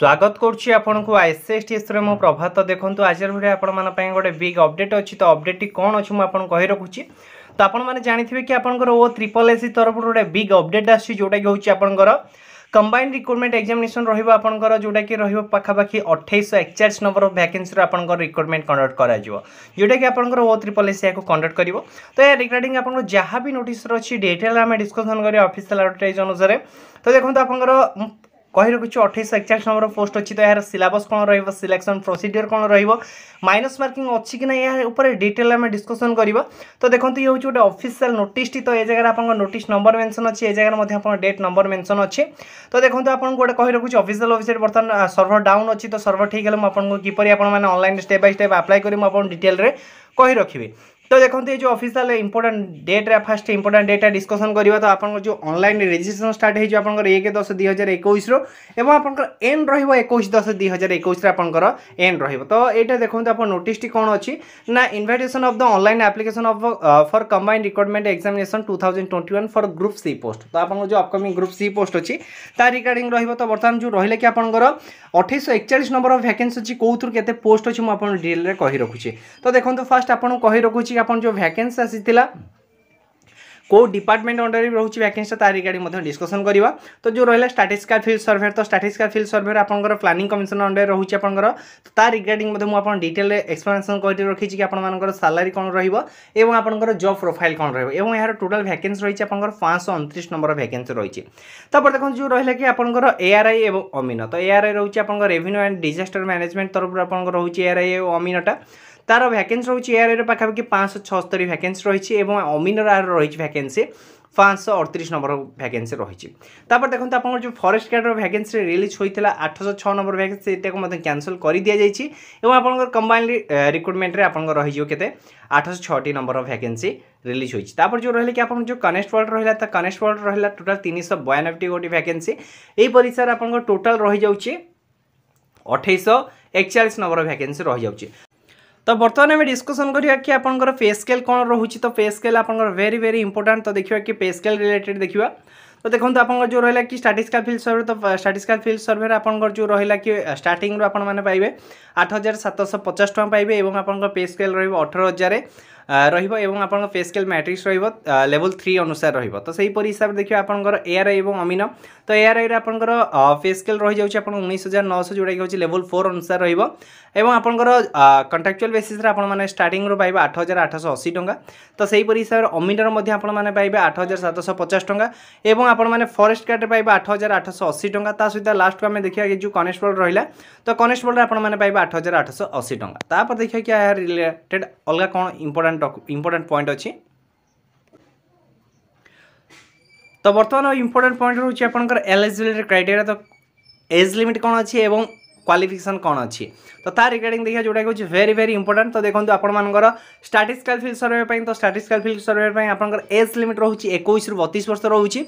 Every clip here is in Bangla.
স্বাগত করছি আপনার আইসিএসটিএসরে মু প্রভাত দেখুন আজর ভিডিও আপনার গোটে বিগ অপডেট অছি তো অপডেটটি কম অছি মু আপনার কহি রাখুছি তো আপনার জাঁথিবে কি আপনার ও ট্রিপল এসি তরফর গোটে বিগ অপডেট আসছে যেটা কি হচ্ছে আপনার কম্বাইন রিক্রুটমেন্ট এক্সামিনেসন রহব আপনার যেটা কি রহব পাখাপাখি অঠাইশ একচাশ নম্বর ভ্যাকেন্সি আপনার রিক্রুটমেন্ট কন্ডক্ট করা যেটা কি আপনার ও ট্রিপল এসি এখন কন্ডক্ট করব তো এ রিগার্ডিং আপনার যা বি নোটিস অছি ডিটেল আমি ডিসকসন করি অফিসিয়াল আডভার্টাইজ অনুসারে তো দেখুন আপনার কহি ରଖୁଛୁ ଅଠେଇଶ ଏକଚାଳିଶ ନମ୍ବର ପୋଷ୍ଟ ଅଛି ତ ଏହାର ସିଲାବସ୍ କ'ଣ ରହିବ ସିଲେକ୍ସନ୍ ପ୍ରୋସିଡ଼ିଓର କ'ଣ ରହିବ ମାଇନସ୍ ମାର୍କିଂ ଅଛି କି ନା ଏହା ଉପରେ ଡିଟେଲ୍ ଆମେ ଡିସ୍କସନ୍ କରିବା ତ ଦେଖନ୍ତୁ ଇଏ ହେଉଛି ଗୋଟେ ଅଫିସିଆଲ୍ ନୋଟିସ୍ଟି ତ ଏ ଜାଗାରେ ଆପଣଙ୍କ ନୋଟିସ୍ ନମ୍ବର ମେନ୍ସନ୍ ଅଛି ଏ ଜାଗାରେ ମଧ୍ୟ ଆପଣଙ୍କ ଡେଟ୍ ନମ୍ବର ମେନ୍ସନ୍ ଅଛି ତ ଦେଖନ୍ତୁ ଆପଣଙ୍କୁ ଗୋଟେ କହି ରଖୁଛି ଅଫିସିଆଲ୍ ୱେବସାଇଟ୍ ବର୍ତ୍ତମାନ ସର୍ଭର ଡାଉନ୍ ଅଛି ତ ସର୍ଭର ଠିକ୍ ହେଲେ ମୁଁ ଆପଣଙ୍କୁ କିପରି ଆପଣମାନେ online step by step apply କରି ମୁଁ ଆପଣଙ୍କୁ ଡିଟେଲ୍ରେ କହି ରଖିବି তো দেখন্তু ଏ ଯେଉଁ ଅଫିସିଆଲ ଇମ୍ପୋର୍ଟାଣ୍ଟ ଡେଟ୍ରେ ଫାଷ୍ଟ ଇମ୍ପୋର୍ଟାଣ୍ଟ ଡେଟ୍ଟା ଡିସ୍କସନ୍ କରିବା ତ ଆପଣଙ୍କର ଯେଉଁ ଅନଲାଇନ୍ ରେଜିଷ୍ଟ୍ରେସନ୍ ଷ୍ଟାର୍ଟ ହେଇଯିବ ଆପଣଙ୍କର ଏକ ଦଶ ଦୁଇ ହଜାର ଏକୋଇଶରୁ ଏବଂ ଆପଣଙ୍କର ଏଣ୍ଡ ରହିବ ଏକୋଇଶ ଦଶ ଦୁଇ ହଜାର ଏକୋଇଶରେ ଆପଣଙ୍କର ଏଣ୍ଡ ରହିବ ତ ଏଇଟା ଦେଖନ୍ତୁ ଆପଣ ନୋଟିସ୍ଟି କ'ଣ ଅଛି ନା invitation of the online application of for combine recruitment examination two thousand twenty one for group C post ତ ଆପଣଙ୍କର ଯେଉଁ ଅପକମିଂ ଗ୍ରୁପ୍ ସି ପୋଷ୍ଟ ଅଛି ତା ରିଗାର୍ଡିଂ ରହିବ ତ ବର୍ତ୍ତମାନ ଯେଉଁ ରହିଲେ କି ଆପଣଙ୍କର ଅଠେଇଶହ ଏକଚାଳିଶ ନମ୍ବର ଭ୍ୟାକେନ୍ସି ଅଛି କେଉଁଥିରୁ କେତେ ପୋଷ୍ଟ ଅଛି ମୁଁ ଆପଣଙ୍କୁ ଡିଟେଲ୍ରେ କହି ରଖୁଛି ତ ଦେଖନ୍ତୁ ଫାଷ୍ଟ ଆପଣଙ୍କୁ କହି ରଖୁଛି আপন যে ভ্যাকেন্সি আসিলা কেউ ডিপার্টমেন্ট অন্ডরে রয়েছে ভ্যাকেন্সিটা তার রিগার্ডিং ডিসকসন করা তো যে রহলা স্টাটিস্টিকাল ফিল্ড সর্ভেয়ার তো স্টাটিস্টিকাল ফিল্ড সর্ভেয়ার আপনার প্ল্যানিং কমিশন অন্ডরে রয়েছে আপনার তো তার রিগার্ডিং আপনার ডিটেল এক্সপ্লেনেসন করে রাখিছি কি আপনার স্যালারি কম রহব এবং আপনার জব প্রোফাইল কম রহব এবং এর টোটাল ভ্যাকেন্সি রয়েছে আপনার পাঁচশো অনত্রিশ নম্বর ভ্যাকেন্সি রয়েছে তারপর দেখুন যে রহলা কি আপনার এআরআই এবং অমিন তো এআরআই রয়েছে আপনার রেভিনিউ অ্যান্ড ডিজাস্টার ম্যানেজমেন্ট তরফ আপনার রয়েছে এআরআই এবং অমিনটা তার ভ্যাকেন্সি রয়েছে এআর পাখাপাখি পাঁচশো ছস্তরি ভ্যাকেন্সি রয়েছে এবং অমিনর আর রয়েছে ভ্যাকেন্সি পাঁচশো অড়তিশ নম্বর ভ্যাকেন্সি রয়েছে তারপর দেখুন আপনার যে ফরেস্ট গার্ডর ভ্যাকেন্সি রিলিজ হয়েছিল আঠশো ছ নম্বর ভ্যাকেন্সি সেটাকে ক্যানসেল করে দিয়েছে এবং আপনার কম্বাইন রিক্রুটমেন্টে আপনার রয়েছে কেতে আঠশো ছটি নম্বর ভ্যাকেন্সি রিলিজ হয়েছে তারপর যে রহলে কি আপনার যে কনেস্টেবল রহলা তা কনেস্টেবল রহলা টোটাল তিনশো বয়ানবেটি গোটি ভ্যাকেন্সি এই পরীক্ষার আপনার টোটাল রয়ে যাচ্ছে অঠেইশ একচাশ নম্বর ভ্যাকেন্সি রয়ে যাচ্ছে तो बर्तमान आम डिस्कसन करा कि आपंकर पे स्केल कौन रोचे तो पे स्केल आप भेरी भेरी इंपोर्टाट तो देखा कि पे स्केल रिलेटेड देखा तो देखो आप जो रहा कि स्टाटिकाल फिल्ड सर्वे तो स्टाटिस्टिकल फिल्ड सर्वे आप जो रहा कि स्टार्ट आप पाइबे আট হাজার সাতশহ পচাশ ଟଙ୍କା ପାଇବେ ଏବଂ ଆପଣଙ୍କ ପେ ସ୍କେଲ୍ ରହିବ ଅଠର ହଜାର ରହିବ ଏବଂ ଆପଣଙ୍କ ପେ ସ୍କେଲ୍ ମ୍ୟାଟ୍ରିକ୍ସ ରହିବ ଲେଭଲ୍ ଥ୍ରୀ ଅନୁସାରେ ରହିବ ତ ସେହିପରି ହିସାବରେ ଦେଖିବେ ଆପଣଙ୍କର ଏଆର୍ଆଇ ଏବଂ ଅମିନ ତ ଏଆର୍ଆଇରେ ଆପଣଙ୍କର ପେ ସ୍କେଲ୍ ରହିଯାଉଛି ଆପଣ ଉଣେଇଶ ହଜାର ନଅଶହ ଯେଉଁଟାକି ହେଉଛି ଲେଭଲ୍ ଫୋର୍ ଅନୁସାରେ ରହିବ ଏବଂ ଆପଣଙ୍କର କଣ୍ଟ୍ରାକ୍ଚୁଆଲ୍ ବେସିସ୍ରେ ଆପଣମାନେ ଷ୍ଟାର୍ଟିଂରୁ ପାଇବେ ଆଠ ହଜାର ଆଠଶହ ଅଶୀ ଟଙ୍କା ତ ସେହିପରି ହିସାବରେ ଅମିନର ମଧ୍ୟ ଆପଣମାନେ ପାଇବେ ଆଠ ହଜାର ସାତଶହ ପଚାଶ ଟଙ୍କା ଏବଂ ଆପଣମାନେ ଫରେଷ୍ଟ ଗାର୍ଡ଼ରେ ପାଇବେ ଆଠ ହଜାର ଆଠଶହ ଅଶୀ ଟଙ୍କା ତା ସହିତ ଲାଷ୍ଟକୁ ଆମେ ଦେଖିବା କି ଯେଉଁ କନେଷ୍ଟବଳ ରହିଲା ତ କନେଷ୍ଟବଳରେ ଆପଣମାନେ ପାଇବେ आठ हजार आठशह अशी टाँग देखिए क्या रिलेटेड अलग कौन इम्पोर्टाट इम्पोर्टाट पॉइंट अच्छी तो बर्तमान इम्पोर्टाट पॉइंट रोचे आपर एलिजिबिलिटी तो एज लिमिट कौन अच्छी କ୍ୱାଲିଫିକେସନ୍ କ'ଣ ଅଛି ତ ତା ରିଗାର୍ଡ଼ିଂ ଦେଖିବା ଯେଉଁଟାକି ହେଉଛି ଭେରି ଭେରି ଇମ୍ପୋର୍ଟାଣ୍ଟ ତ ଦେଖନ୍ତୁ ଆପଣମାନଙ୍କର ଷ୍ଟାଟିଷ୍ଟିକାଲ୍ ଫିଲ୍ଡ ସର୍ଭେ ପାଇଁ ତ ଷ୍ଟାଟିଷ୍ଟିକାଲ୍ ଫିଲ୍ଡ ସର୍ଭେ ପାଇଁ ଆପଣଙ୍କର ଏଜ୍ ଲିମିଟ୍ ରହୁଛି ଏକୋଇଶରୁ ବତିଶ ବର୍ଷ ରହୁଛି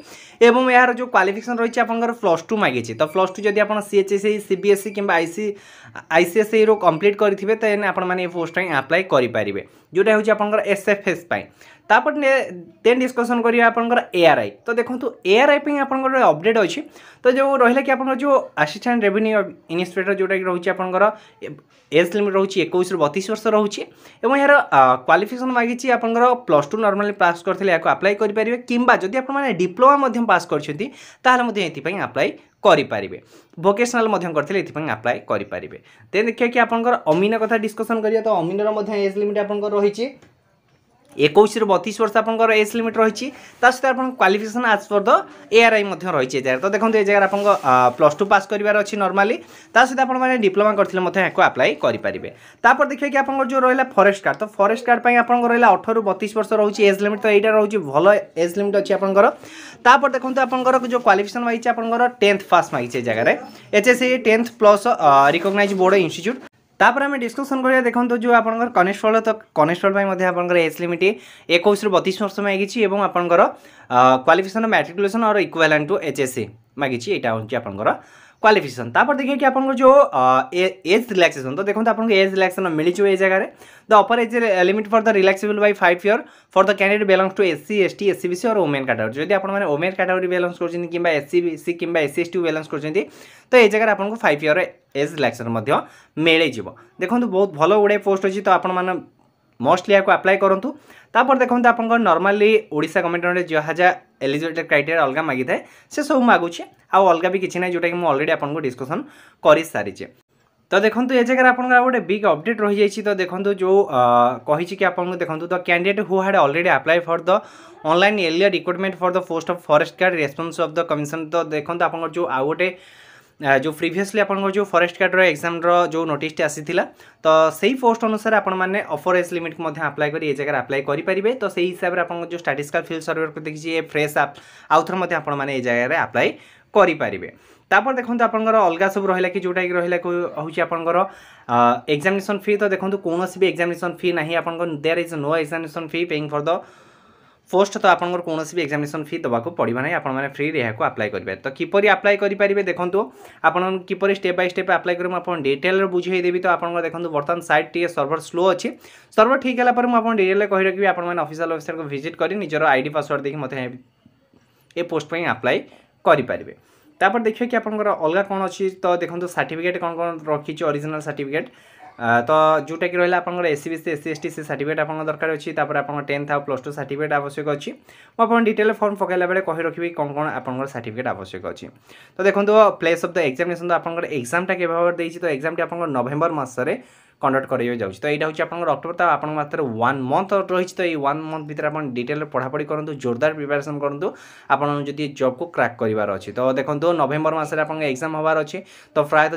ଏବଂ ଏହାର ଯେଉଁ କ୍ୱାଲିଫିକେସନ୍ ରହିଛି ଆପଣଙ୍କର ପ୍ଲସ୍ ଟୁ ମାଗିଛି ତ ପ୍ଲସ୍ ଟୁ ଯଦି ଆପଣ ସିଏଚ୍ଏସ୍ଇ ସିବିଏସ୍ଇ କିମ୍ବା ଆଇସି ଆଇସିଏସ୍ଇରୁ କମ୍ପ୍ଲିଟ୍ କରିଥିବେ ତ ଏନେ ଆପଣମାନେ ଏ ପୋଷ୍ଟ ପାଇଁ ଆପ୍ଲାଏ କରିପାରିବେ ଯେଉଁଟା ହେଉଛି ଆପଣଙ୍କର ଏସ୍ଏଫ୍ଏସ୍ ପାଇଁ ତାପରେ ଦେନ୍ ଡିସ୍କସନ୍ କରିବା ଆପଣଙ୍କର ଏଆର୍ଆଇ ତ ଦେଖନ୍ତୁ ଏଆର୍ଆଇ ପାଇଁ ଆପଣଙ୍କର ଅପଡ଼େଟ୍ ଅଛି ତ ଯେଉଁ ରହିଲା କି ଆପଣଙ୍କର ଯେଉଁ ଆସିଷ୍ଟାଣ୍ଟ ରେଭିନ୍ୟୁ ଇନ୍ସପେକ୍ଟର ଯେଉଁଟାକି ରହୁଛି ଆପଣଙ୍କର ଏଜ୍ ଲିମିଟ୍ ରହୁଛି ଏକୋଇଶରୁ ବତିଶ ବର୍ଷ ରହୁଛି ଏବଂ ଏହାର କ୍ୱାଲିଫିକେସନ୍ ମାଗିଛି ଆପଣଙ୍କର ପ୍ଲସ୍ ଟୁ ନର୍ମାଲି ପାସ୍ କରିଥିଲେ ଏହାକୁ ଆପ୍ଲାଏ କରିପାରିବେ କିମ୍ବା ଯଦି ଆପଣମାନେ ଡିପ୍ଲୋମା ମଧ୍ୟ ପାସ୍ କରିଛନ୍ତି ତାହେଲେ ମଧ୍ୟ ଏଥିପାଇଁ ଆପ୍ଲାଏ କରିପାରିବେ ଭୋକେସନାଲ୍ ମଧ୍ୟ କରିଥିଲେ ଏଥିପାଇଁ ଆପ୍ଲାଏ କରିପାରିବେ ଦେନ୍ ଦେଖିବା କି ଆପଣଙ୍କର ଅମିନ କଥା ଡିସ୍କସନ୍ କରିବା ତ ଅମିନର ମଧ୍ୟ ଏଜ୍ ଲିମିଟ୍ ଆପଣଙ୍କର ରହିଛି একুশরু বতিশ বর্ষ আপনার এজ লিমিট রয়েছে তা সহ আপনার কোয়ালিফিকেসন আজ ফর দ এআরআই রয়েছে এই জায়গায় তো দেখুন এই জায়গায় আপনার প্লস টু পাস করবার অনেক নর্মালি তা সহ আপনার ডিপ্লোমা করলে এখন আপ্লাই করে পারে তাপরে দেখবে কি আপনার যে রহলা ফরেস্ট কার্ড তো ফরেস্ট কার্ড আপনার রহলা অঠর বতিশ বর্ষ রয়েছে এজ লিমিট তো এইটা রয়েছে ভাল এজ লিমিট অনেক আপনার তাপরে দেখুন আপনার যে কোয়ালিফিকেসন মাগিছে আপনার টেন্থ পাস মাগিছে এই জায়গায় HSC tenth plus recognise board institute তাপরে আমি ডিসকসন করিয়া দেখুন যে আপনার কনেস্ট্রল তো কনেস্ট্রল মধ্যে আপনার এজ লিমিট একুশ বতিশ বর্ষ মাগিছি এবং আপনার কোয়ালিফিকেসন ম্যাট্রিকুলেসন আর ইকুয়ালান টু এইচএসি মাগিছি এটা হচ্ছে আপনার କ୍ୱାଲିଫିକେସନ୍ ତାପରେ ଦେଖିବା କି ଆପଣଙ୍କର ଯେଉଁ ଏଜ୍ ରିଲାକ୍ସେସନ୍ ତ ଦେଖନ୍ତୁ ଆପଣଙ୍କୁ ଏଜ୍ ରିଲାକ୍ସେସନ୍ ମିଳିଯିବ ଏ ଜାଗାରେ the upper age limit for the relaxable by five year for the candidate belongs to S S C T SC C B C or women category ଯଦି ଆପଣମାନେ ଓମେନ୍ କାଟାଗୋରୀ ବିଲଙ୍ଗସ୍ କରୁଛନ୍ତି କିମ୍ବା ଏସ୍ ଏସ୍ସି ସି କିମ୍ବା ସି ଏସ୍ ଏସ୍ଟି ବିଲଙ୍ଗସ୍ କରୁଛନ୍ତି ତ ଏ ଜାଗାରେ ଆପଣଙ୍କୁ ଫାଇଭ୍ ଇୟର୍ ଏଜ୍ ରିଲାକ୍ସେସନ୍ ମଧ୍ୟ ମିଳିଯିବ ଦେଖନ୍ତୁ ବହୁତ ଭଲ ଗୁଡ଼ାଏ ପୋଷ୍ଟ ଅଛି ତ ଆପଣମାନେ ମୋଷ୍ଟଲି ଏହାକୁ ଆପ୍ଲାଏ କରନ୍ତୁ ତାପରେ ଦେଖନ୍ତୁ ଆପଣଙ୍କର ନର୍ମାଲି ଓଡ଼ିଶା ଗଭର୍ଣ୍ଣମେଣ୍ଟରେ ଯାହା ଯାହା ଏଲିଜିବିଲିଟି କ୍ରାଇଟେରିଆ ଅଲଗା ମାଗିଥାଏ ସେସବୁ ମାଗୁଛି ଆଉ ଅଲଗା ବି କିଛି ନାହିଁ ଯେଉଁଟାକି ମୁଁ ଅଲରେଡ଼ି ଆପଣଙ୍କୁ ଡିସ୍କସନ୍ କରିସାରିଛି তো দেখুন এ জায়গায় আপনার গোটে বিগ অপডেট রয়েছে তো দেখুন যে কী কি আপনার দেখুন the candidate who had already apply for the online এলিয়া recruitment for the post of forest guard response of the commission তো দেখুন আপনার যে আউ গোটে जो प्रिभसली आप जो फरेस्ट गार्डर एक्जाम्र जो नोट आसी तो सही पोस्ट अनुसार आपने एज लिमिट को आप्लाय कर ये जगह आप्लाय करेंगे तो सही हिसाब से आप जो स्टाटिस्टिकल फिल्ड सर्वर को देखिए फ्रेश आप आउथर आपने जगह आप्लाय करेंगे तापर देखो आप अलग सब रहा कि जोटा कि रहा हूँ आप एक्जामेसन फी तो देखो कौन भी एक्जामेसन फी ना आप there is no examination fee paying for the post তো আপনার কৌশি এক্সামিনেসন ফি দেওয়া পড়া না আপনার ফ্রি এখন আপ্লাই করবে তো কিপর আপ্লাই করে পারে দেখুন আপনার কিপর স্টেপ বাই স্টেপ আপ্লাই করবে আপনার ডিটেলরে বুঝাই দেবি তো আপনার দেখুন বর্তমান সাইট টিকে সর্ভর স্লো অছি সর্ভর ঠিক হল পরে আপনার ডিটেলরে কহি রাখবি আপনার অফিসিয়াল ওয়েবসাইটকে ভিজিট করে নিজের আইডি পাসওয়ার্ড দেখি মতো এ পোস্ট পাই আপ্লাই করে পারে তারপর দেখবে কি আপনার অলগা কোণ অ তো দেখুন সার্টিফিকেট কোণ কোণ রকিছে অরিজিনাল সার্টিফিকেট ତ ଯେଉଁଟାକି ରହିଲା ଆପଣଙ୍କର S C B C S C S T ସେ ସାର୍ଟିଫିକେଟ୍ ଆପଣଙ୍କ ଦରକାର ଅଛି ତାପରେ ଆପଣଙ୍କ ଟେନ୍ଥ ଆଉ ପ୍ଲସ୍ ଟୁ ସାର୍ଟିଫିକେଟ୍ ଆବଶ୍ୟକ ଅଛି ମୁଁ ଆପଣ ଡିଟେଲ୍ ଫର୍ମ ପକାଇଲା ବେଳେ କହି ରଖିବି କ'ଣ କ'ଣ ଆପଣଙ୍କର ସାର୍ଟିଫିକେଟ୍ ଆବଶ୍ୟକ ଅଛି ତ ଦେଖନ୍ତୁ ପ୍ଲେସ୍ ଅଫ୍ ଦ ଏକ୍ଜାମିନେସନ୍ ତ ଆପଣଙ୍କର ଏକ୍ଜାମ୍ଟା କେବେ ଭାବରେ ଦେଇଛି ତ ଏକ୍ଜାମ୍ଟି ଆପଣଙ୍କର ନଭେମ୍ବର ମାସରେ কন্ডক্ট করাইয়া যাচ্ছে তো এইটা হচ্ছে আপনার অক্টোবর তো আপনার মাত্র ওয়ান মন্থ রয়েছে তো এই ওয়ান মন্থ ভিতরে আপনার ডিটেলরে পড়াপড়ি করতু জোরদার প্রিপারেসন করতু আপনার যদি জবকু ক্রাক করবার অ তো দেখুন নভেম্বর মাসে আপনার এক্সাম হবার অ তো প্রায়ত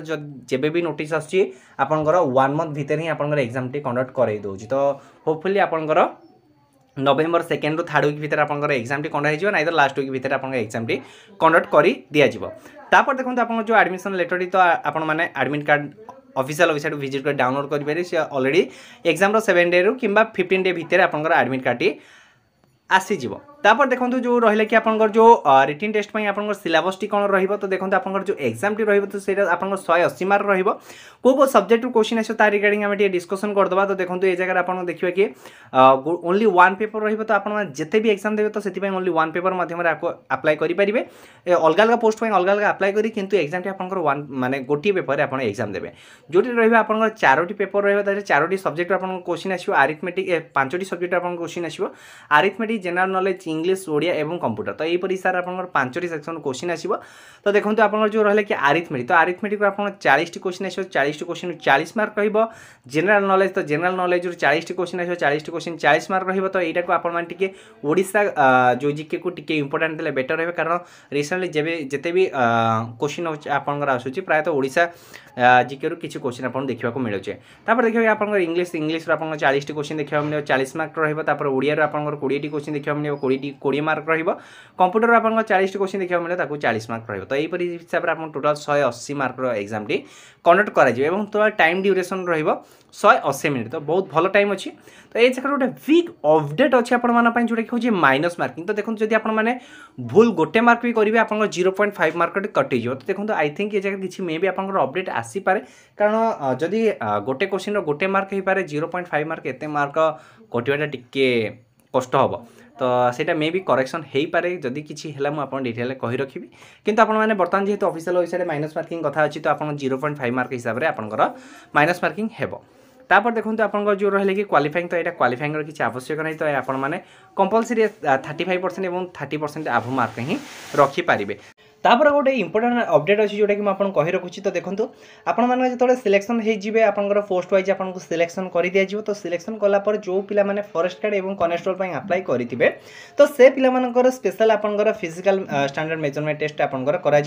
যেবে বি নোটিস আসছে আপনার ওয়ান মন্থ ভিতরে হি আপনার এক্সামটি কন্ডক্ট করাই দেଉଛି তো হোপফুলি আপনার নভেম্বর সেকেন্ড রু থার্ড উইক ভিতরে আপনার এক্সামটি কন্ডক্ট হয়ে না ইদর লাস্ট উইক ভিতরে আপনার এক্সামটি কন্ডক্ট করে দিয়া তারপর দেখুন আপনার যে আডমিশন লেটরটি তো আপনার admit card official website visit করে ডাউনলোড করে সে অলরেডি এক্সামর সেভেন ডে রু কিংবা ফিফটিন ডে ভিতরে আপনার আডমিট কার্ডটি আসিযোগ তাপরে দেখুন যে রহলে কি আপনার যে রিটিন টেস্ট আপনার সিলাবসটি কোণ রহব তো দেখুন আপনার যে এক্সামটি রহব তো সেটা আপনার শহে অশী মার্ক রহব কেউ কেউ সবজেক্টর কোশ্চিন আসে তা রিগার্ডিং আমি টিকিয়ে ডিসকসন করদেবা তো দেখুন এই জায়গায় আপনার দেখবা কি ওনলি ওয়ান পেপর রহব তো আপনার যেতে বি এক্সাম দেবে তো সেই ওনলি ওয়ান পেপর মাধ্যমে আপ্লাই করে অলগা অলগা পোস্ট অলগা অলগা আপ্লাই করি কিন্তু এক্সামটি আপনার ওয়ান মানে গোটিয়ে পেপরে আপনার এক্সাম দেবে যেটি রহবে আপনার চারোটি পেপর রহব তাহলে চারোটি সবজেক্টর আপনার কোশ্চিন আসবে আরিথমেটিক পাঁচটি সবজেক্টর আপনার কোশ্চিন আসবে arithmetic general knowledge English Odia এবং কম্পুটর তো এইপরি স্যার আপনার পাঁচটি সেকশন কোশ্চিন আসব তো দেখুন আপনার যে রহলে কি আরিথমেটিক তো আরিথমেটিক আপনার চাশটি কোশ্চিন আসব চাশটি কোশ্চিন চাশ মার্ক রহব জেনারেল নলেজ তো জেনারেল নলেজ চাশটি কোশ্চিন আসব চাশটি কোশ্চিন চাশ মার্ক রহব তো এইটা আপনার টিকি ওড়শা যে জিকে কু টিকি ইম্পর্টাট দেলে বেটর হবে কারণ রিসেন্টলি যে যেতে বি কোশ্চিন আপনার আসুচি প্রায়ত ওড়শা জিকে কিছু কোশ্চিন আপনার দেখা মিলুছে তাপরে দেখবে আপনার ইংলিশ ইংলিশর আপনার চাশটি কোশ্চিন দেখা মিলবে চাশ মার্ক রহব তাপরে ওড়িয়ার আপনার কোড়িয়েটি কোশ্চিন দেখা মিলবে কোড়িয়ে ଏଇଠି କୋଡ଼ିଏ ମାର୍କ ରହିବ କମ୍ପ୍ୟୁଟର ଆପଣଙ୍କ ଚାଳିଶଟି କୋଶ୍ଚିନ୍ ଦେଖିବାକୁ ମିଳିବ ତାକୁ ଚାଳିଶ ମାର୍କ ରହିବ ତ ଏହିପରି ହିସାବରେ ଆପଣ ଟୋଟାଲ୍ ଶହେ ଅଶୀ ମାର୍କର ଏକ୍ଜାମ୍ଟି କଣ୍ଡକ୍ଟ କରାଯିବ ଏବଂ ତ ଟାଇମ୍ ଡ୍ୟୁରେସନ୍ ରହିବ ଶହେ ଅଶୀ ମିନିଟ୍ ତ ବହୁତ ଭଲ ଟାଇମ୍ ଅଛି ତ ଏଇ ଜାଗାରେ ଗୋଟେ ୱିକ୍ ଅପଡେଟ୍ ଅଛି ଆପଣମାନଙ୍କ ପାଇଁ ଯେଉଁଟାକି ହେଉଛି ମାଇନସ୍ ମାର୍କିଂ ତ ଦେଖନ୍ତୁ ଯଦି ଆପଣମାନେ ଭୁଲ ଗୋଟେ ମାର୍କ ବି କରିବେ ଆପଣଙ୍କ ଜିରୋ ପଏଣ୍ଟ ଫାଇଭ୍ ମାର୍କଟି କଟିଯିବ ତ ଦେଖନ୍ତୁ ଆଇ ଥିଙ୍କ ଏ ଜାଗାରେ କିଛି ମେ ବି ଆପଣଙ୍କର ଅପଡେଟ୍ ଆସିପାରେ କାରଣ ଯଦି ଗୋଟେ କୋଶ୍ଚିନ୍ର ଗୋଟେ ମାର୍କ ହେଇପାରେ ଜିରୋ ପଏଣ୍ଟ ଫାଇଭ୍ ମାର୍କ ଏତେ ମାର୍କ କଟିବାଟା ଟିକିଏ କଷ୍ଟ ହେବ ତ ସେଇଟା ମେ ବି କରେକ୍ସନ୍ ହୋଇପାରେ ଯଦି କିଛି ହେଲା ମୁଁ ଆପଣ ଡିଟେଲ୍ରେ କହି ରଖିବି କିନ୍ତୁ ଆପଣମାନେ ବର୍ତ୍ତମାନ ଯେହେତୁ ଅଫିସିଆଲ୍ ୱେବସାଇଟ୍ ମାଇନସ୍ ମାର୍କିଂ କଥା ଅଛି ତ ଆପଣ ଜିରୋ ପଏଣ୍ଟ ଫାଇଭ୍ ମାର୍କ ହିସାବରେ ଆପଣଙ୍କର ମାଇନସ୍ ମାର୍କିଂ ହେବ ତାପରେ ଦେଖନ୍ତୁ ଆପଣଙ୍କର ଯେଉଁ ରହିଲେ କି କ୍ୱାଲିଫାଇଂ ତ ଏଇଟା କ୍ୱାଲିଫାଇଂର କିଛି ଆବଶ୍ୟକ ନାହିଁ ତ ଆପଣମାନେ କମ୍ପଲସରି ଥାର୍ଟି ଫାଇଭ୍ ପରସେଣ୍ଟ ଏବଂ ଥାର୍ଟି ପରସେଣ୍ଟ ଆଭ ମାର୍କ ହିଁ ରଖିପାରିବେ তাপরে গোটে ইম্পর্টাট অপডেট আছে যেটা কি আপনার কহি রাখুছি তো দেখুন আপনার যেতবে সিলেকশন হয়ে যাবে আপনার পোস্ট ওয়াইজ আপনার সিলেকশন করে দিয়ে তো সিলেকশন কলাপরে যে পিলা মানে ফরেস্ট গার্ড এবং কনেস্টবল আপ্লাই করে তো সে পিলা স্পেশাল আপনার ফিজিকাল স্ট্যান্ডার্ড মেজরমেন্ট টেস্ট আপনার করা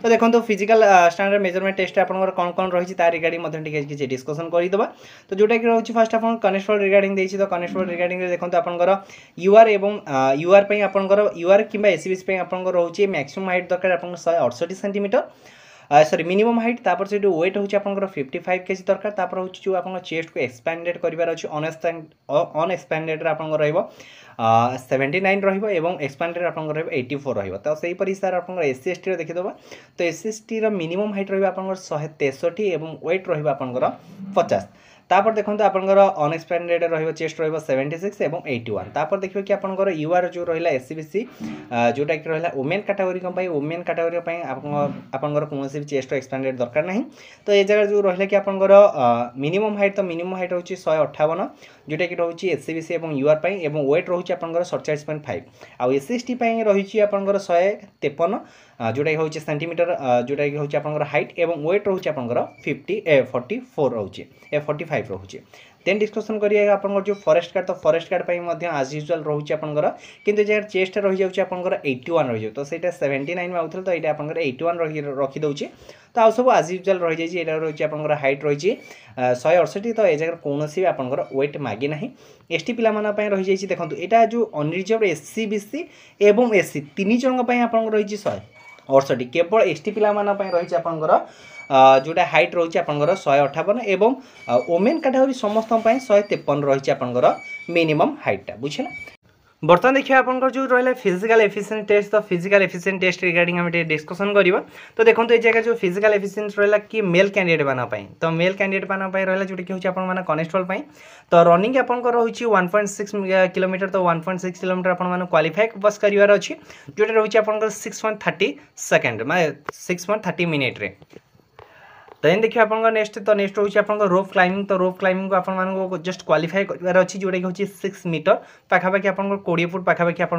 তো দেখুন ফিজিকাল স্ট্যান্ডার্ড মেজরমেন্ট টেস্ট আপনার কম কম রয়েছে তার রিগার্ডিং টিকি কিছু ডিসকসন দেওয়া তো যেটা কি রয়েছে ফার্স্ট আপনার কনেস্টবল রিগার্ডিং দিয়েছি তো কনেস্টবল রিগার্ডিং দেখুন আপনার ইউআর এবং ইউআর আপনার ইউআর কিংবা এসিবিসি আপনার রয়েছে ম্যাক্সিমম হাইট দরকার আপনার শহে অড়ষঠি সেটিমিটর সরি মিনিমম হাইট তারপর সেটি ওয়েট হচ্ছে আপনার ফিফটি ফাইভ কেজি দরকার তারপর হচ্ছে যে আপনার চেস্টকু এক্সপ্যান্ডেড করবার অনেক অনএক্সপ্যান্ডেড আপনার রহব সেভেন্টি নাইন রহব এবং এক্সপ্যান্ডেড আপনার রহব এইটি ফোর রহব তো সেইপরি স্যার আপনার এসসি এসটির দেখিদেবা তো এসসি এসটির মিনিমম হাইট রহব আপনার শহে তেষট্টি এবং ওয়েট রহব আপনার পচাশ তারপর দেখন্তু আপনার অনএক্সপেন্ডেড রহব চেস্ট রহব সেভেন্টি সিক্স এবং এইটি ওয়ান তারপর দেখবে কি আপনার ইউআর যে রহলা এসিবিসি যেটা কি রহলা ওমেন ক্যাটাগোরি পাই ওমেন ক্যাটাগোরি পাই আপনার কোণী চেস্ট এক্সপেন্ডেড দরকার না তো এই জায়গায় যে রহলা কি আপনার মিনিমম হাইট তো মিনিমম হাইট হচ্ছে শহে অঠাবন যেটা কি রয়েছে এসিবিসি এবং ইউআর পাই এবং ওয়েট রয়েছে আপনার সড়চাশ পয়েন্ট ফাইভ আউ এসএসটি পাই রয়েছে আপনার শহে তেপন ଯେଉଁଟାକି ହେଉଛି ସେଣ୍ଟିମିଟର ଯେଉଁଟାକି ହେଉଛି ଆପଣଙ୍କର ହାଇଟ୍ ଏବଂ ୱେଟ୍ ରହୁଛି ଆପଣଙ୍କର ଫିଫ୍ଟି ଏ ଫର୍ଟି ଫୋର୍ ରହୁଛି ଏ ଫର୍ଟି ଫାଇଭ୍ ରହୁଛି ଦେନ୍ ଡିସ୍କସନ୍ କରିବା ଆପଣଙ୍କର ଯେଉଁ ଫରେଷ୍ଟ ଗାର୍ଡ଼ ତ ଫରେଷ୍ଟ ଗାର୍ଡ଼ ପାଇଁ ମଧ୍ୟ ଆଜ୍ ୟୁଜୁଆଲ୍ ରହୁଛି ଆପଣଙ୍କର କିନ୍ତୁ ଯାହାର ଚେଷ୍ଟଟା ରହିଯାଉଛି ଆପଣଙ୍କର ଏଇଟି ୱାନ୍ ରହିଯାଉ ତ ସେଇଟା ସେଭେଣ୍ଟି ନାଇନ୍ ଆଉଥିଲା ତ ଏଇଟା ଆପଣଙ୍କର ଏଇଟି ୱାନ୍ ରହି ରଖିଦେଉଛି ତ ଆଉ ସବୁ ଆଜ୍ ୟୁଜୁଆଲ୍ ରହିଯାଇଛି ଏଇଟା ରହିଛି ଆପଣଙ୍କର ହାଇଟ୍ ରହିଛି ଶହେ ଅଡ଼ଷଠି ତ ଏ ଜାଗାରେ କୌଣସି ବି ଆପଣଙ୍କର ୱେଟ୍ ମାଗି ନାହିଁ ଏସ୍ ଟି ପିଲାମାନଙ୍କ ପାଇଁ ରହିଯାଇଛି ଦେଖନ୍ତୁ ଏଇଟା ଯେଉଁ unreserve S C B C ଏବଂ ଏସ୍ ସି ତିନି ଜଣଙ୍କ ପାଇଁ ଆପଣଙ୍କର ରହିଛି ଶହେ ଅଠଷଠି କେବଳ ଏସ୍ ଟି ପିଲାମାନଙ୍କ ପାଇଁ ରହିଛି ଆପଣଙ୍କର ଯେଉଁଟା ହାଇଟ୍ ରହୁଛି ଆପଣଙ୍କର ଶହେ ଅଠାବନ ଏବଂ ଓମେନ୍ କାଟାଗୋରୀ ସମସ୍ତଙ୍କ ପାଇଁ ଶହେ ତେପନ ରହିଛି ଆପଣଙ୍କର ମିନିମମ୍ ହାଇଟ୍ଟା ବୁଝିଲା বর্তমান দেখি আপনার যে রহলে ফিজিক্যাল এফিসিয়েন্ট টেস্ট তো ফিজিক্যাল এফিসিয়েন্ট টেস্ট রিগার্ডিং আমি ডিসকসন করা তো দেখুন এই জায়গায় যে ফিজিক্যাল এফিসিয়েন্ট রহলা কি মেল ক্যান্ডিডেট বানাপ তো মেল ক্যান্ডিডেট বানাপ রহলা যেটা হচ্ছে আপনার কনস্টেবল তো রনিং আপনার রয়েছে ওয়ান পয়েন্ট সিক্স কিলোমিটার তো ওয়ান পয়েন্ট সিক্স কিলোমিটার আপনার কোয়ালিফাই বস করার অ যেটা রয়েছে আপনার সিক্স পয়েন্ট থার্টি সেকেন্ড মানে সিক্স পয়েন্ট থার্টি মিনিট্রে देन देखिए आप नेक्स्ट तो नेक्स्ट रोच आप रोप क्लैंबिंग तो रोप क्लैंबिंग आप जस्ट क्वाफाए कर जोटा कि हूँ सिक्स मिटर पाखापाखि आप कोड़े फुट पाखापाखि आप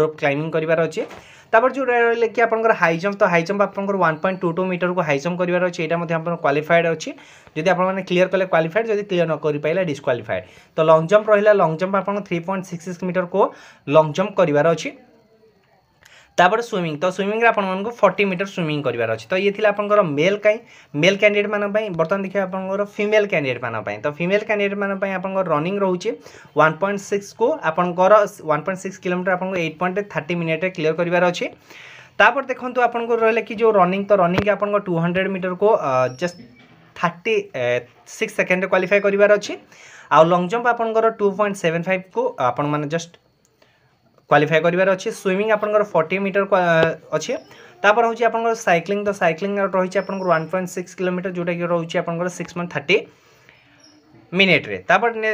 रोप क्लैंबिंग करार अच्छे তাপর যে রয়েছে কি আপনার হাই জম্প তো হাই জম্প আপনার one point two two metre কু হাই জম্প করবার অছে এটা আপনার কোয়ালিফাইড অছি যদি আপনার ক্লিয়ার কলে কোয়ালিফাইড যদি ক্লিয়ার নকরি পাইলে ডিসকোয়ালিফাইড তো লং জম্প রহলা লং জম্প আপনার three point six six metre কু লং জম্প করবার অছে তাপরে সুইমিং তো সুইমিংরে আপনার ফর্টি মিଟর সুইমিং করবার অ তো ইয়ে লা আপনার মেল কাই মেল ক্যাডিডেট মানুষ বর্তমান দেখবে আপনার ফিমেল ক্যাডিডেট মানুষ তো ফিমেল ক্যাডিডেট মানুষ আপনার রনিং রয়েছে ওয়ান পয়েন্ট সিক্স কু আপনার ওয়ান পয়েন্ট সিক্স কিলোমিটর আপনার এইট পয়েন্ট থার্টি মিনিট্রে ক্লিয়ার করবার অ তাপর দেখুন আপনার রহলে কি যে রনিং তো রনিং আপনার টু হন্ড্রেড মিটর কু জস্ট থার্টি সিক্স সেকেন্ডে কোয়ালিফাই করবার অ লং জম্প আপনার টু পয়েন্ট সেভেন ফাইভ কু আপনার জস্ট କ୍ୱାଲିଫାଏ କରିବାର ଅଛି ସୁଇମିଂ ଆପଣଙ୍କର ଫର୍ଟି ମିଟର ଅଛି ତାପରେ ହେଉଛି ଆପଣଙ୍କର ସାଇକ୍ଲିଂ ତ ସାଇକ୍ଲିଂ ରହିଛି ଆପଣଙ୍କର ୱାନ୍ ପଏଣ୍ଟ ସିକ୍ସ କିଲୋମିଟର ଯେଉଁଟାକି ରହୁଛି ଆପଣଙ୍କର ସିକ୍ସ ପଏଣ୍ଟ ଥାର୍ଟି ମିନିଟ୍ରେ ତାପରେ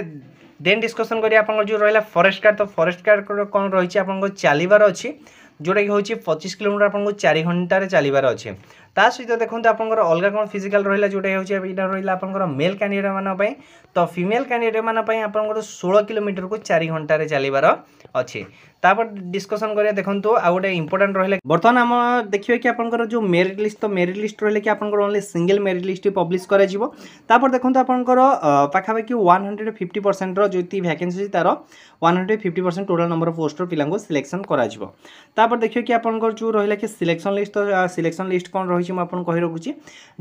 ଦେନ୍ ଡିସ୍କସନ୍ କରିବା ଆପଣଙ୍କର ଯେଉଁ ରହିଲା ଫରେଷ୍ଟ ଗାର୍ଡ଼ ତ ଫରେଷ୍ଟ ଗାର୍ଡ଼ର କ'ଣ ରହିଛି ଆପଣଙ୍କର ଚାଲିବାର ଅଛି ଯେଉଁଟାକି ହେଉଛି ପଚିଶ କିଲୋମିଟର ଆପଣଙ୍କୁ ଚାରି ଘଣ୍ଟାରେ ଚାଲିବାର ଅଛି তা সহিত দেখুন আপনার অলগা কোণ ফিজিকাল রহলা যেটা হচ্ছে এটা রহলা আপনার মেল ক্যান্ডিডেট মানি তো ফিমেল ক্যান্ডিডেট মানি আপনার ষোল কিলোমিটর কু চারি ঘণ্টার চালবার অছে তাপর ডিসকসন করা দেখুন আউ গোটে ইম্পর্টাট রহলে বর্তমান আমার দেখবে কি আপনার যে মেরিট লিস্ট তো মেরিট লিস্ট রহলে কি আপনার only single merit list publish করা যাব তাপর দেখুন আপনার পাখাপাখি ওয়ান হন্ড্রেড ফিফটি পরসেন্টর যে ভ্যাকেন্সি আছে তার one hundred fifty percent total number of পোস্টর পিলা সিলেকশন করা তাপর দেখবে কি আপনার যে রহলা কি সিলেকশন লিস্ট তো সিলেকশন লিস্ট কোণ রহ ରହିଛି ମୁଁ ଆପଣଙ୍କୁ କହି ରଖୁଛି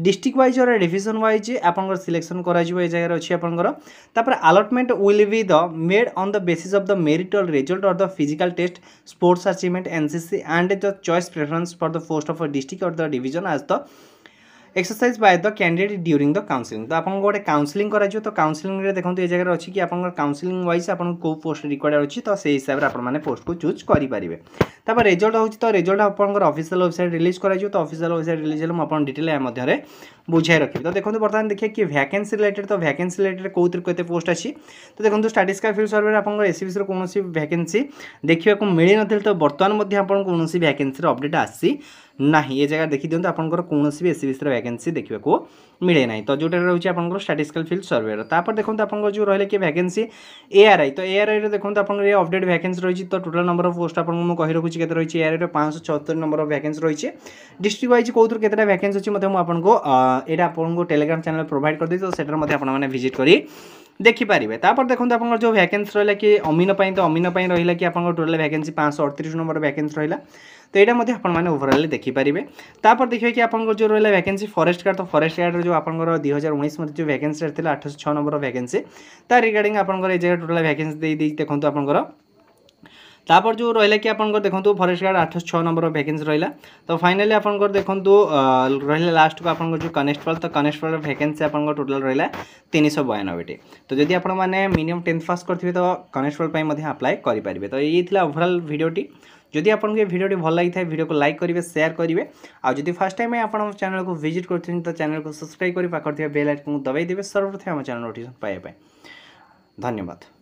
district wise or division wise ଆପଣଙ୍କର ସିଲେକ୍ସନ୍ କରାଯିବ ଏ ଜାଗାରେ ଅଛି ଆପଣଙ୍କର ତାପରେ allotment will be the made on the basis of the merit result or the physical test sports achievement NCC and the choice preference for the post of district or the division as the exercise by the candidate during the counselling ତ ଆପଣଙ୍କୁ ଗୋଟେ କାଉନସିଲିଂ କରାଯିବ ତ କାଉନସିଲିଂରେ ଦେଖନ୍ତୁ ଏ ଜାଗାରେ ଅଛି କି ଆପଣଙ୍କର କାଉନସିଲିଂ ୱାଇଜ୍ ଆପଣଙ୍କୁ କେଉଁ ପୋଷ୍ଟ ରିକ୍ୱାର୍ଡ଼ ଅଛି ତ ସେଇ ହିସାବରେ ଆପଣମାନେ ପୋଷ୍ଟକୁ ଚୁଜ୍ କରିପାରିବେ ତାପରେ ରେଜଲ୍ଟ ହେଉଛି ତ ରେଜଲ୍ଟ ଆପଣଙ୍କର ଅଫିସିଆଲ୍ ୱେବସାଇଟ୍ ରିଲିଜ୍ କରାଯିବ ତ ଅଫିସିଆଲ୍ ୱେବସାଇଟ୍ ରିଲିଜ୍ ହେଲେ ମୁଁ ଆପଣ ଡିଟେଲ୍ ଏହା ମଧ୍ୟରେ ବୁଝାଇ ରଖିବି ତ ଦେଖନ୍ତୁ ବର୍ତ୍ତମାନ ଦେଖିବା କି ଭ୍ୟାକେନ୍ସି ରିଲେଟେଡ୍ ତ ଭ୍ୟାକେନ୍ସି ରିଲେଟେଡ୍ କେଉଁଥିରେ କେତେ ପୋଷ୍ଟ ଅଛି ତ ଦେଖନ୍ତୁ ଷ୍ଟାଟିଷ୍କା ଫିଲ୍ଡ ସର୍ଭେରେ ଆପଣଙ୍କର ଏସ୍ସିବିସିର କୌଣସି ଭ୍ୟାକେନ୍ସି ଦେଖିବାକୁ ମିଳିନଥିଲେ ତ ବର୍ତ୍ତମାନ ମଧ୍ୟ ଆପଣଙ୍କୁ କୌଣସି ଭ୍ୟାକେନ୍ସିର ଅପଡ଼େଟ୍ ଆସି ନାହିଁ ଏ ଜାଗାରେ ଦେଖିଦିଅନ୍ତୁ ଆପଣଙ୍କର କୌଣସି ବି ଏସ୍ସିବିସିର ভ্যাকেন্সি দেখবাকু ମିଳେ ନାହିଁ ତ ଯେଉଁଟାରେ ରହୁଛି ଆପଣଙ୍କର ଷ୍ଟାଟିଷ୍ଟିକାଲ ଫିଲ୍ଡ ସର୍ଭେର ତାପରେ ଦେଖନ୍ତୁ ଆପଣଙ୍କର ଯେଉଁ ରହିଲେ କି ଭ୍ୟାକେନ୍ସି ଏଆର୍ଆଇ ତ ଏଆର୍ଆଇରେ ଦେଖନ୍ତୁ ଆପଣଙ୍କର ଏ ଅପଡେଟ୍ ଭ୍ୟାକେନ୍ସି ରହିଛି ତ ଟୋଟାଲ ନମ୍ବର ଅଫ୍ ପୋଷ୍ଟ ଆପଣଙ୍କୁ ମୁଁ କହି ରଖୁଛି କେତେ ରହିଛି ଏଆର୍ଆଇରେ ପାଞ୍ଚଶହ ଛଅସ୍ତରୀ ନମ୍ବର ଅଫ୍ ଭ୍ୟାକେନ୍ସି ରହିଛି ଡିଷ୍ଟ୍ରିକ୍ଟ ୱାଇଜ୍ କେଉଁଥିରୁ କେତେଟା ଭ୍ୟାକେନ୍ସି ଅଛି ମଧ୍ୟ ମୁଁ ଆପଣଙ୍କୁ ଏଇଟା ଆପଣଙ୍କୁ ଟେଲିଗ୍ରାମ ଚ୍ୟାନେଲ୍ ପ୍ରୋଭାଇଡ଼ କରିଦେଇଛି ତ ସେଠାରେ ମଧ୍ୟ ଆପଣମାନେ ଭିଜିଟ୍ କରି ଦେଖିପାରିବେ ତାପରେ ଦେଖନ୍ତୁ ଆପଣଙ୍କର ଯେଉଁ ଭ୍ୟାକେନ୍ସି ରହିଲା କି ଅମିନ ପାଇଁ ତ ଅମିନ ପାଇଁ ରହିଲା କି ଆପଣଙ୍କର ଟୋଟାଲ୍ ଭ୍ୟାକେନ୍ସି ପାଞ୍ଚଶହ ଅଠତିରିଶ ନମ୍ବର ଭ୍ୟାକେନ୍ସି ରହିଲା ତ ଏଇଟା ମଧ୍ୟ ଆପଣମାନେ ଓଭରାଲି ଦେଖିପାରିବେ ତାପରେ ଦେଖିବେ କି ଆପଣଙ୍କର ଯେଉଁ ରହିଲା ଭ୍ୟାକେନ୍ସି ଫରେଷ୍ଟ ଗାର୍ଡ଼ ତ ଫରେଷ୍ଟ ଗାର୍ଡ଼ର ଯେଉଁ ଆପଣଙ୍କର ଦୁଇ ହଜାର ଉଣେଇଶ ମଧ୍ୟ ଯେଉଁ ଭ୍ୟାକେନ୍ସିଟା ଥିଲା ଆଠଶହ ଛଅ ନମ୍ବର ଭ୍ୟାକେନ୍ସି ତା ରିଗାର୍ଡ଼ିଂ ଆପଣଙ୍କର ଏ ଜାଗାରେ ଟୋଟାଲ୍ ଭ୍ୟାକେନ୍ସି ଦେଇ ଦେଇ ଦେଖନ୍ତୁ ଆପଣଙ୍କର তারপর যে রহলা কি আপনার দেখুন ফরেস্ট গার্ড আঠশ ছ নম্বর ভ্যাকেন্সি রহলা তো ফাইনালি আপনার দেখুন রহলা লাস্টক আপনার যে কনেস্টেবল তো কনেস্টেবল ভ্যাকেন্সি আপনার টোটাল রহলা তিনশ বয়ানবেটি তো যদি আপনার মিনিমম টেন্থ পাস করতে তো কনেস্টেবল আপ্লাই করে পারবে তো এই ওভরাল ভিডিওটি যদি আপনার ये भिडियो भल लगी भिडियो को लाइक करेंगे सेयार करेंगे आज जब फास्ट टाइम आप चैनल को विजिट करते तो चैनल को सब्सक्राइब कर पाखे बेल आइकन को दबाई देवे सर्वप्रथम आम चैनल नोटिफिकेसन पाइबा धन्यवाद